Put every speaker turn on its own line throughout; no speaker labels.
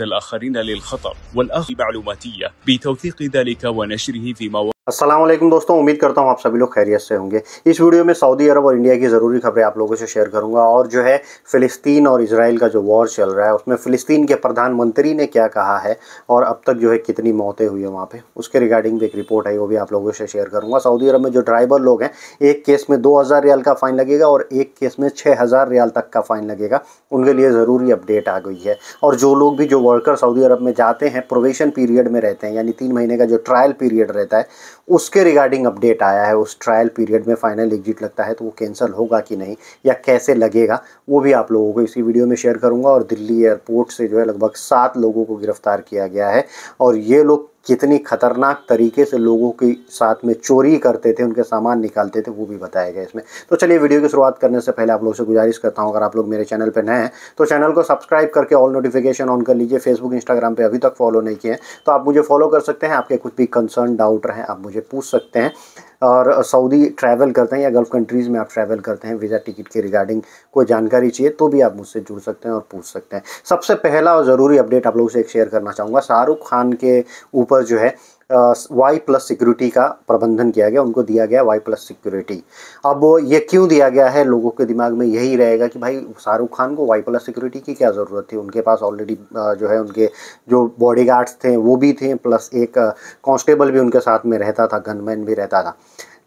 الآخرين للخطر والآخذ معلوماتية بتوثيق ذلك ونشره في مواقع असलम दोस्तों उम्मीद करता हूँ आप सभी लोग खैरियत से होंगे इस वीडियो में सऊदी अरब और इंडिया की ज़रूरी खबरें आप लोगों से शेयर करूँगा और जो है फ़िलिस्तीन और इसराइल का जो वॉर चल रहा है उसमें फ़िलिस्तीन के प्रधानमंत्री ने क्या कहा है और अब तक जो है कितनी मौतें हुई हैं वहाँ पर उसके रिगार्डिंग भी एक रिपोर्ट आई वो भी आप लोगों से शेयर करूँगा सऊदी अरब में जो ड्राइवर लोग हैं एक केस में दो रियाल का फ़ाइन लगेगा और एक केस में छः रियाल तक का फ़ाइन लगेगा उनके लिए ज़रूरी अपडेट आ गई है और जो लोग भी जो वर्कर सऊदी अरब में जाते हैं प्रोवेशन पीरियड में रहते हैं यानी तीन महीने का जो ट्रायल पीरियड रहता है उसके रिगार्डिंग अपडेट आया है उस ट्रायल पीरियड में फाइनल एग्जिट लगता है तो वो कैंसिल होगा कि नहीं या कैसे लगेगा वो भी आप लोगों को इसी वीडियो में शेयर करूँगा और दिल्ली एयरपोर्ट से जो है लगभग सात लोगों को गिरफ्तार किया गया है और ये लोग कितनी खतरनाक तरीके से लोगों के साथ में चोरी करते थे उनके सामान निकालते थे वो भी बताया गया इसमें तो चलिए वीडियो की शुरुआत करने से पहले आप लोगों से गुजारिश करता हूँ अगर आप लोग मेरे चैनल पर नए हैं तो चैनल को सब्सक्राइब करके ऑल नोटिफिकेशन ऑन कर लीजिए फेसबुक इंस्टाग्राम पर अभी तक फॉलो नहीं किए तो आप मुझे फॉलो कर सकते हैं आपके कुछ भी कंसर्न डाउट रहें आप मुझे पूछ सकते हैं और सऊदी ट्रैवल करते हैं या गल्फ़ कंट्रीज़ में आप ट्रैवल करते हैं वीज़ा टिकट के रिगार्डिंग कोई जानकारी चाहिए तो भी आप मुझसे जुड़ सकते हैं और पूछ सकते हैं सबसे पहला और ज़रूरी अपडेट आप लोगों से एक शेयर करना चाहूँगा शाहरुख खान के ऊपर जो है वाई प्लस सिक्योरिटी का प्रबंधन किया गया उनको दिया गया वाई प्लस सिक्योरिटी अब ये क्यों दिया गया है लोगों के दिमाग में यही रहेगा कि भाई शाहरुख खान को वाई प्लस सिक्योरिटी की क्या ज़रूरत थी उनके पास ऑलरेडी जो है उनके जो बॉडी थे वो भी थे प्लस एक कांस्टेबल भी उनके साथ में रहता था गनमैन भी रहता था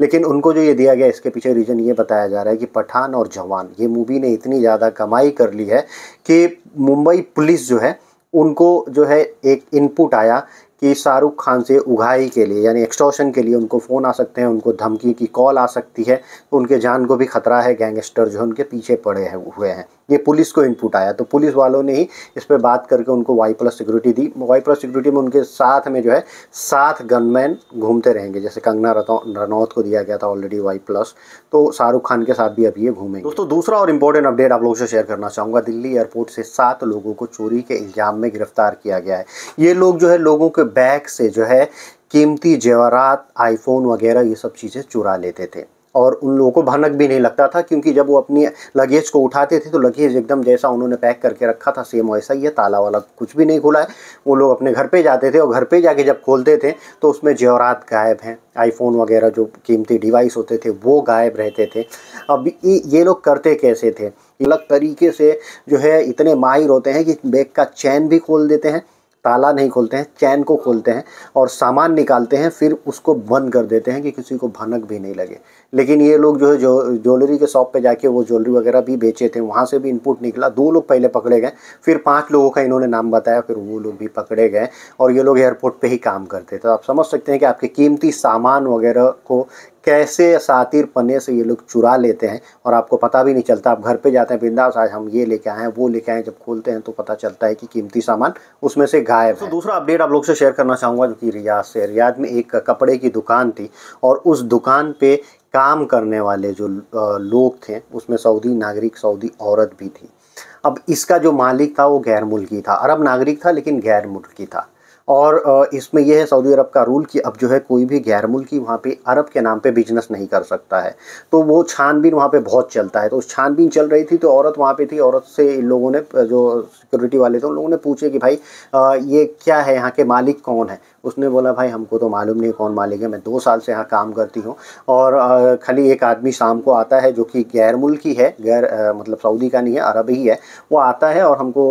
लेकिन उनको जो ये दिया गया इसके पीछे रीज़न ये बताया जा रहा है कि पठान और जवान ये मूवी ने इतनी ज़्यादा कमाई कर ली है कि मुंबई पुलिस जो है उनको जो है एक इनपुट आया कि शाहरुख खान से उगाही के लिए यानी एक्सटॉशन के लिए उनको फ़ोन आ सकते हैं उनको धमकी की कॉल आ सकती है तो उनके जान को भी खतरा है गैंगस्टर जो उनके पीछे पड़े हैं हुए हैं ये पुलिस को इनपुट आया तो पुलिस वालों ने ही इस पर बात करके उनको वाई प्लस सिक्योरिटी दी वाई प्लस सिक्योरिटी में उनके साथ में जो है सात गनमैन घूमते रहेंगे जैसे कंगना रनौत को दिया गया था ऑलरेडी वाई प्लस तो शाहरुख खान के साथ भी अब ये घूमेंगे दोस्तों दूसरा और इंपॉर्टेंट अपडेट आप लोगों से शेयर करना चाहूँगा दिल्ली एयरपोर्ट से सात लोगों को चोरी के इल्ज़ाम में गिरफ्तार किया गया है ये लोग जो है लोगों के बैग से जो है कीमती जेवरात आईफोन वगैरह ये सब चीज़ें चुरा लेते थे और उन लोगों को भनक भी नहीं लगता था क्योंकि जब वो अपनी लगेज को उठाते थे तो लगेज एकदम जैसा उन्होंने पैक करके रखा था सेम वैसा ही है ताला वाला कुछ भी नहीं खुला है वो लोग अपने घर पे जाते थे और घर पे जाके जब खोलते थे तो उसमें जेवरात गायब हैं आईफोन वगैरह जो कीमती डिवाइस होते थे वो गायब रहते थे अब ये लोग करते कैसे थे अलग तरीके से जो है इतने माहिर होते हैं कि बैग का चैन भी खोल देते हैं ताला नहीं खोलते हैं चैन को खोलते हैं और सामान निकालते हैं फिर उसको बंद कर देते हैं कि किसी को भनक भी नहीं लगे लेकिन ये लोग जो है जो ज्वेलरी के शॉप पे जाके वो ज्वेलरी वगैरह भी बेचे थे वहाँ से भी इनपुट निकला दो लोग पहले पकड़े गए फिर पाँच लोगों का इन्होंने नाम बताया फिर वो लोग भी पकड़े गए और ये लोग एयरपोर्ट पर ही काम करते तो आप समझ सकते हैं कि आपके कीमती सामान वगैरह को कैसे सातिर पन्ने से ये लोग चुरा लेते हैं और आपको पता भी नहीं चलता आप घर पे जाते हैं बिंदास आज हम ये लेके आए हैं वो लेके आए हैं जब खोलते हैं तो पता चलता है कि कीमती सामान उसमें से गायब तो है दूसरा अपडेट आप लोग से शेयर करना चाहूँगा जो कि रियाज से रियाज में एक कपड़े की दुकान थी और उस दुकान पे काम करने वाले जो लोग थे उसमें सऊदी नागरिक सऊदी औरत भी थी अब इसका जो मालिक था वो गैर मुल्की था अरब नागरिक था लेकिन गैर मुल्की था और इसमें यह है सऊदी अरब का रूल कि अब जो है कोई भी गैर मुल्की वहाँ पे अरब के नाम पे बिजनेस नहीं कर सकता है तो वो छानबीन वहाँ पे बहुत चलता है तो उस छानबीन चल रही थी तो औरत वहाँ पे थी औरत से इन लोगों ने जो सिक्योरिटी वाले थे उन लोगों ने पूछे कि भाई ये क्या है यहाँ के मालिक कौन है उसने बोला भाई हमको तो मालूम नहीं कौन मालिक है मैं दो साल से यहाँ काम करती हूँ और खाली एक आदमी शाम को आता है जो कि गैर मुल्की है गैर मतलब सऊदी का नहीं है अरब ही है वो आता है और हमको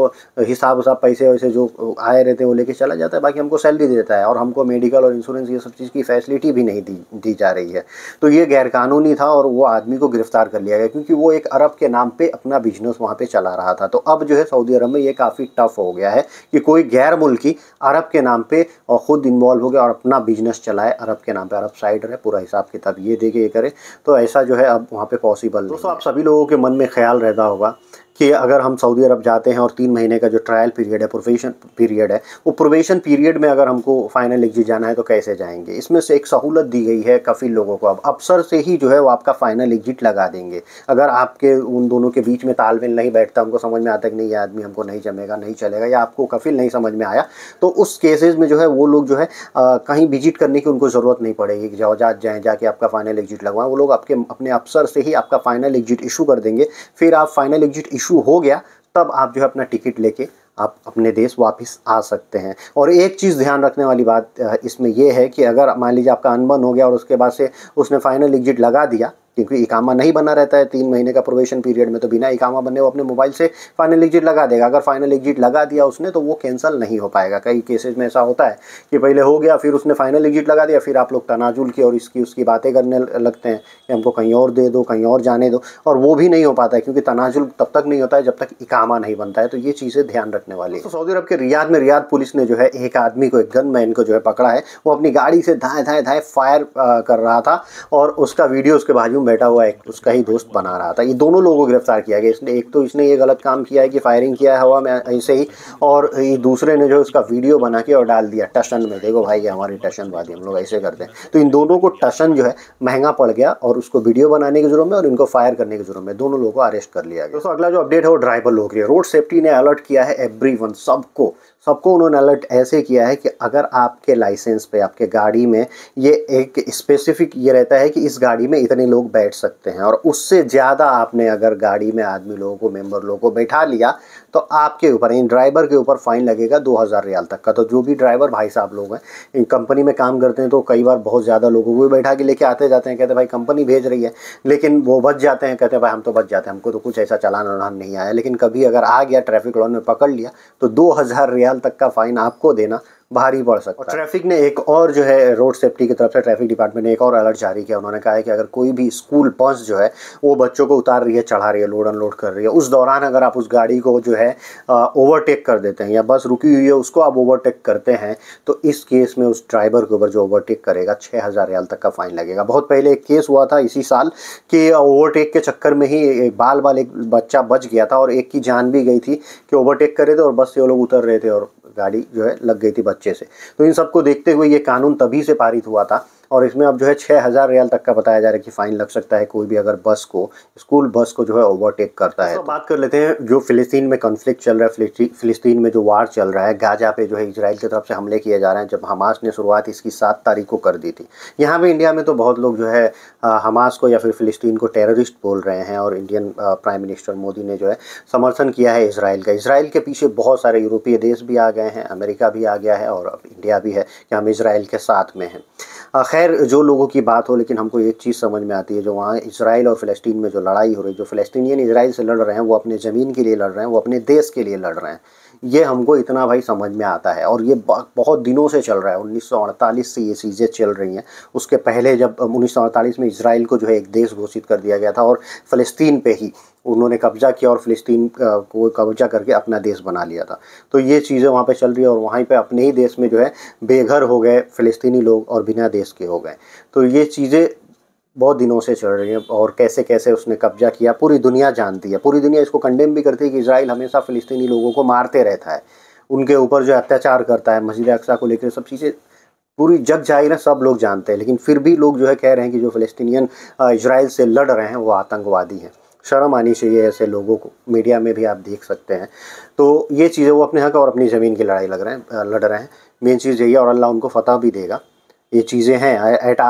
हिसाब उसाब पैसे वैसे जो आए रहते हैं वो लेके चला जाता है हालांकि हमको सैलरी दे देता है और हमको मेडिकल और इंश्योरेंस ये सब चीज़ की फैसिलिटी भी नहीं दी दी जा रही है तो ये गैरकानूनी था और वो आदमी को गिरफ्तार कर लिया गया क्योंकि वो एक अरब के नाम पर अपना बिजनेस वहाँ पर चला रहा था तो अब जो है सऊदी अरब में ये काफ़ी टफ हो गया है कि कोई गैर मुल्की अरब के नाम पर और ख़ुद इन्वॉल्व हो गया और अपना बिजनेस चलाए अरब के नाम पर अरब साइड रहे पूरा हिसाब किताब ये देखे ये करे तो ऐसा जो है अब वहाँ पर पॉसिबल दोस्तों आप सभी लोगों के मन में ख्याल रहता होगा कि अगर हम सऊदी अरब जाते हैं और तीन महीने का जो ट्रायल पीरियड है प्रोफेशन पीरियड है वो प्रोबेशन पीरियड में अगर हमको फाइनल एग्जिट जाना है तो कैसे जाएंगे इसमें से एक सहूलत दी गई है काफ़ी लोगों को अब अफसर से ही जो है वो आपका फाइनल एग्जिट लगा देंगे अगर आपके उन दोनों के बीच में तालमेल नहीं बैठता उनको समझ में आता कि नहीं ये आदमी हमको नहीं जमेगा नहीं चलेगा या आपको कफिल नहीं समझ में आया तो उस केसेज में जो है वो लोग जो है कहीं विजिट करने की उनको ज़रूरत नहीं पड़ेगी कि जाओ जात जाएँ जाके आपका फाइनल एग्जिट लगवाएं वो लोग आपके अपने अफसर से ही आपका फाइनल एग्जिट इशू कर देंगे फिर आप फाइनल एग्जिट इशू इशू हो गया तब आप जो है अपना टिकट लेके आप अपने देश वापस आ सकते हैं और एक चीज़ ध्यान रखने वाली बात इसमें यह है कि अगर मान लीजिए आपका अनबन हो गया और उसके बाद से उसने फाइनल एग्जिट लगा दिया क्योंकि इकामा नहीं बना रहता है तीन महीने का प्रोवेशन पीरियड में तो बिना इकामा बने वो अपने मोबाइल से फाइनल एग्जिट लगा देगा अगर फाइनल एग्जिट लगा दिया उसने तो वो कैंसिल नहीं हो पाएगा कई केसेज में ऐसा होता है कि पहले हो गया फिर उसने फाइनल एग्जिट लगा दिया फिर आप लोग तनाजुल की और इसकी उसकी बातें करने लगते हैं कि हमको कहीं और दे दो कहीं और जाने दो और वो भी नहीं हो पाता है क्योंकि तनाजुल तब तक नहीं होता है जब तक इकामा नहीं बनता है तो ये चीज़ें ध्यान रखने वाली है तो सऊदी अरब के रियाद में रियाद पुलिस ने जो है एक आदमी को एक गन मैन को जो है पकड़ा है वो अपनी गाड़ी से धाए धाए धाए फायर कर रहा था और उसका वीडियो उसके बाजू बैठा हुआ है उसका ही दोस्त बना रहा था ये दोनों लोगों को गिरफ्तार किया गया इसने एक तो इसने ये गलत काम किया है कि फायरिंग किया है हवा में ऐसे ही और ये दूसरे ने जो उसका वीडियो बना के और डाल दिया टशन में देखो भाई ये हमारी टशन वादी हम लोग ऐसे करते हैं तो इन दोनों को टशन जो है महंगा पड़ गया और उसको वीडियो बनाने के जुर्म में और इनको फायर करने के जुर्म में दोनों लोगों को अरेस्ट कर लिया गया दोस्तों अगला जो अपडेट है वो ड्राइवर लोग रोड सेफ्टी ने अलर्ट किया है एवरी सबको सबको उन्होंने अलर्ट ऐसे किया है कि अगर आपके लाइसेंस पे आपके गाड़ी में ये एक स्पेसिफिक ये रहता है कि इस गाड़ी में इतने लोग बैठ सकते हैं और उससे ज़्यादा आपने अगर गाड़ी में आदमी लोगों को मेंबर लोगों को बैठा लिया तो आपके ऊपर इन ड्राइवर के ऊपर फ़ाइन लगेगा दो हज़ार रियाल तक का तो जो भी ड्राइवर भाई साहब लोग हैं इन कंपनी में काम करते हैं तो कई बार बहुत ज़्यादा लोगों को भी बैठा के लेके आते जाते हैं कहते भाई कंपनी भेज रही है लेकिन वो बच जाते हैं कहते भाई हम तो बच जाते हैं हमको तो कुछ ऐसा चलान उलान नहीं आया लेकिन कभी अगर आ गया ट्रैफिक लॉन में पकड़ लिया तो दो हज़ार रियाल तक का फ़ाइन आपको देना भारी पड़ सकता है ट्रैफिक ने एक और जो है रोड सेफ्टी की तरफ से ट्रैफिक डिपार्टमेंट ने एक और अलर्ट जारी किया उन्होंने कहा है कि अगर कोई भी स्कूल बस जो है वो बच्चों को उतार रही है चढ़ा रही है लोड अनलोड कर रही है उस दौरान अगर आप उस गाड़ी को जो है ओवरटेक कर देते हैं या बस रुकी हुई है उसको आप ओवरटेक करते हैं तो इस केस में उस ड्राइवर के ऊपर जो ओवरटेक करेगा छः हज़ार तक का फाइन लगेगा बहुत पहले एक केस हुआ था इसी साल कि ओवरटेक के चक्कर में ही बाल बाल एक बच्चा बच गया था और एक की जान भी गई थी कि ओवरटेक करे थे और बस से वो लोग उतर रहे थे और गाड़ी जो है लग गई थी बच्चे से तो इन सबको देखते हुए ये कानून तभी से पारित हुआ था और इसमें अब जो है छः हज़ार रियाल तक का बताया जा रहा है कि फ़ाइन लग सकता है कोई भी अगर बस को स्कूल बस को जो है ओवरटेक करता है तो, तो बात कर लेते हैं जो फ़िलिस्तीन में कन्फ्लिक्ट चल रहा है फ़िलिस्तीन में जो वार चल रहा है गाजा पे जो है इसराइल की तरफ से हमले किए जा रहे हैं जब हमास ने शुरुआत इसकी सात तारीख को कर दी थी यहाँ भी इंडिया में तो बहुत लोग जो है हमास को या फिर फ़िलिस्तीन को टेररिस्ट बोल रहे हैं और इंडियन प्राइम मिनिस्टर मोदी ने जो है समर्थन किया है इसराइल का इसराइल के पीछे बहुत सारे यूरोपीय देश भी आ गए हैं अमेरिका भी आ गया है और अब इंडिया भी है कि हम इसराइल के साथ में हैं खैर जो लोगों की बात हो लेकिन हमको एक चीज़ समझ में आती है जो वहाँ इसराइल और फ़लस्तीन में जो लड़ाई हो रही है जो फिलस्तीनियन इसराइल से लड़ रहे हैं वो अपने ज़मीन के लिए लड़ रहे हैं वो अपने देश के लिए लड़ रहे हैं ये हमको इतना भाई समझ में आता है और ये बहुत दिनों से चल रहा है उन्नीस से ये चीज़ें चल रही हैं उसके पहले जब उन्नीस में इसराइल को जो है एक देश घोषित कर दिया गया था और फ़लस्तीन पे ही उन्होंने कब्जा किया और फ़लस्तीन को कब्जा करके अपना देश बना लिया था तो ये चीज़ें वहाँ पे चल रही है और वहीं पे अपने ही देश में जो है बेघर हो गए फ़लस्तीनी लोग और बिना देश के हो गए तो ये चीज़ें बहुत दिनों से चल रही है और कैसे कैसे उसने कब्जा किया पूरी दुनिया जानती है पूरी दुनिया इसको कंडेम भी करती है कि इसराइल हमेशा फ़िलिस्तीनी लोगों को मारते रहता है उनके ऊपर जो अत्याचार करता है मस्जिद अक्सा को लेकर सब चीज़ें पूरी जग जाहिर है सब लोग जानते हैं लेकिन फिर भी लोग जो है कह रहे हैं कि जो फ़लस्तिनियन इसराइल से लड़ रहे हैं वो आतंकवादी हैं शर्म आनी चाहिए ऐसे लोगों को मीडिया में भी आप देख सकते हैं तो ये चीज़ें वो अपने हक और अपनी ज़मीन की लड़ाई लग रहे हैं लड़ रहे हैं मेन चीज़ यही है और अल्लाह उनको फतह भी देगा ये चीज़ें हैं एट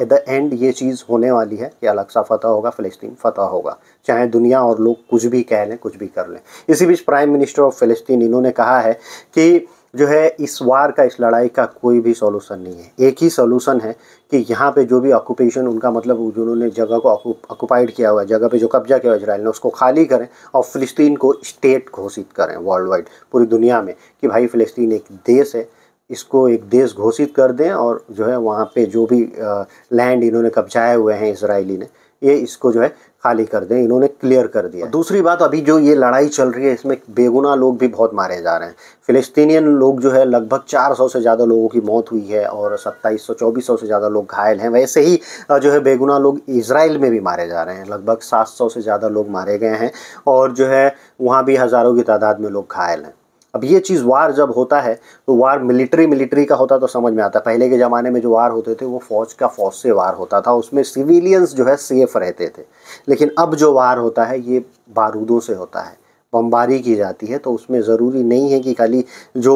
एट द एंड ये चीज़ होने वाली है कि अलग सा फतह होगा फ़लस्तीन फतह होगा चाहे दुनिया और लोग कुछ भी कह लें कुछ भी कर लें इसी बीच प्राइम मिनिस्टर ऑफ फ़िलिस्तीन इन्होंने कहा है कि जो है इस वार का इस लड़ाई का कोई भी सोलूसन नहीं है एक ही सोलूसन है कि यहाँ पे जो भी ऑक्यूपेशन उनका मतलब जिन्होंने जगह को ऑक्यूपाइड किया हुआ है जगह पे जो कब्जा किया हुआ इसराइल ने उसको खाली करें और फ़लस्तीन को स्टेट घोषित करें वर्ल्ड वाइड पूरी दुनिया में कि भाई फ़लस्तीन एक देश है इसको एक देश घोषित कर दें और जो है वहाँ पे जो भी लैंड इन्होंने कब्जाए हुए हैं इसराइली ने ये इसको जो है खाली कर दें इन्होंने क्लियर कर दिया दूसरी बात अभी जो ये लड़ाई चल रही है इसमें बेगुना लोग भी बहुत मारे जा रहे हैं फिलिस्तीनियन लोग जो है लगभग 400 से ज़्यादा लोगों की मौत हुई है और 2700 सौ से ज़्यादा लोग घायल हैं वैसे ही जो है बेगुना लोग इसराइल में भी मारे जा रहे हैं लगभग सात से ज़्यादा लोग मारे गए हैं और जो है वहाँ भी हज़ारों की तादाद में लोग घायल हैं अब ये चीज़ वार जब होता है तो वार मिलिट्री मिलिट्री का होता तो समझ में आता है पहले के ज़माने में जो वार होते थे वो फौज का फौज से वार होता था उसमें सिविलियंस जो है सेफ रहते थे लेकिन अब जो वार होता है ये बारूदों से होता है बमबारी की जाती है तो उसमें ज़रूरी नहीं है कि खाली जो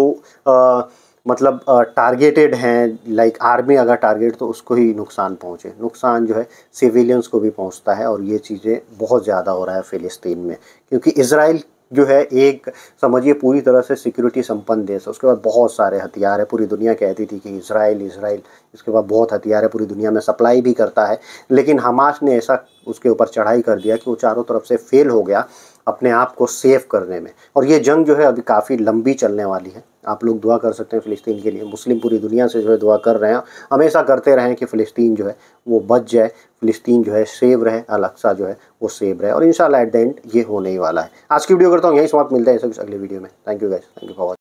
आ, मतलब टारगेटेड हैं लाइक आर्मी अगर टारगेट तो उसको ही नुकसान पहुँचे नुकसान जो है सिविलियंस को भी पहुँचता है और ये चीज़ें बहुत ज़्यादा हो रहा है फ़िलिस्तीन में क्योंकि इसराइल जो है एक समझिए पूरी तरह से सिक्योरिटी संपन्न देश है उसके बाद बहुत सारे हथियार है पूरी दुनिया कहती थी कि इसराइल इसराइल इसके बाद बहुत हथियार है पूरी दुनिया में सप्लाई भी करता है लेकिन हमास ने ऐसा उसके ऊपर चढ़ाई कर दिया कि वो चारों तरफ से फेल हो गया अपने आप को सेव करने में और ये जंग जो है अभी काफ़ी लंबी चलने वाली है आप लोग दुआ कर सकते हैं फ़िलिस्तीन के लिए मुस्लिम पूरी दुनिया से जो है दुआ कर रहे हैं हमेशा करते रहें कि फ़िलिस्तीन जो है वो बच जाए फ़िलिस्तीन जो है सेव रहे अलक्सा जो है वो सेव रहे और इन एट द एंड ये होने ही वाला है आज की वीडियो करता हूँ यही समाप्त मिलता है सब अगले वीडियो में thank you guys thank you for